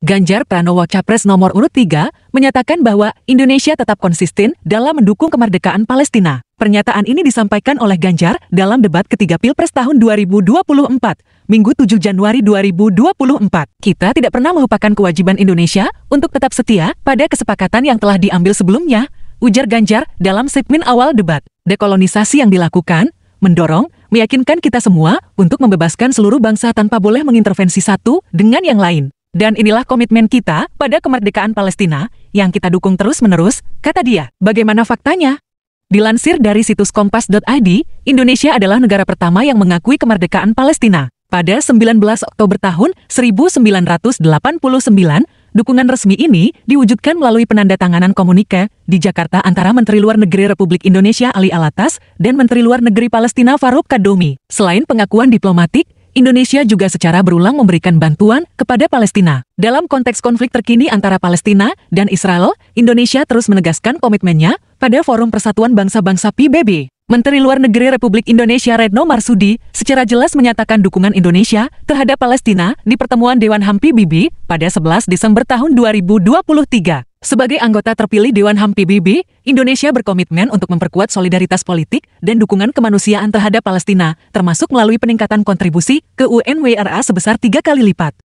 Ganjar Pranowo Capres nomor urut 3 menyatakan bahwa Indonesia tetap konsisten dalam mendukung kemerdekaan Palestina. Pernyataan ini disampaikan oleh Ganjar dalam debat ketiga Pilpres tahun 2024, Minggu 7 Januari 2024. Kita tidak pernah melupakan kewajiban Indonesia untuk tetap setia pada kesepakatan yang telah diambil sebelumnya, ujar Ganjar dalam segmen awal debat. Dekolonisasi yang dilakukan mendorong, meyakinkan kita semua untuk membebaskan seluruh bangsa tanpa boleh mengintervensi satu dengan yang lain. Dan inilah komitmen kita pada kemerdekaan Palestina yang kita dukung terus-menerus, kata dia. Bagaimana faktanya? Dilansir dari situs kompas.id, Indonesia adalah negara pertama yang mengakui kemerdekaan Palestina. Pada 19 Oktober tahun 1989, dukungan resmi ini diwujudkan melalui penandatanganan komunike di Jakarta antara Menteri Luar Negeri Republik Indonesia Ali Alatas dan Menteri Luar Negeri Palestina Farouk Kadomi. Selain pengakuan diplomatik, Indonesia juga secara berulang memberikan bantuan kepada Palestina. Dalam konteks konflik terkini antara Palestina dan Israel, Indonesia terus menegaskan komitmennya pada Forum Persatuan Bangsa-Bangsa PBB. Menteri Luar Negeri Republik Indonesia Retno Marsudi secara jelas menyatakan dukungan Indonesia terhadap Palestina di pertemuan Dewan HAM PBB pada 11 Desember tahun 2023. Sebagai anggota terpilih Dewan HAM PBB, Indonesia berkomitmen untuk memperkuat solidaritas politik dan dukungan kemanusiaan terhadap Palestina, termasuk melalui peningkatan kontribusi ke UNWRA sebesar tiga kali lipat.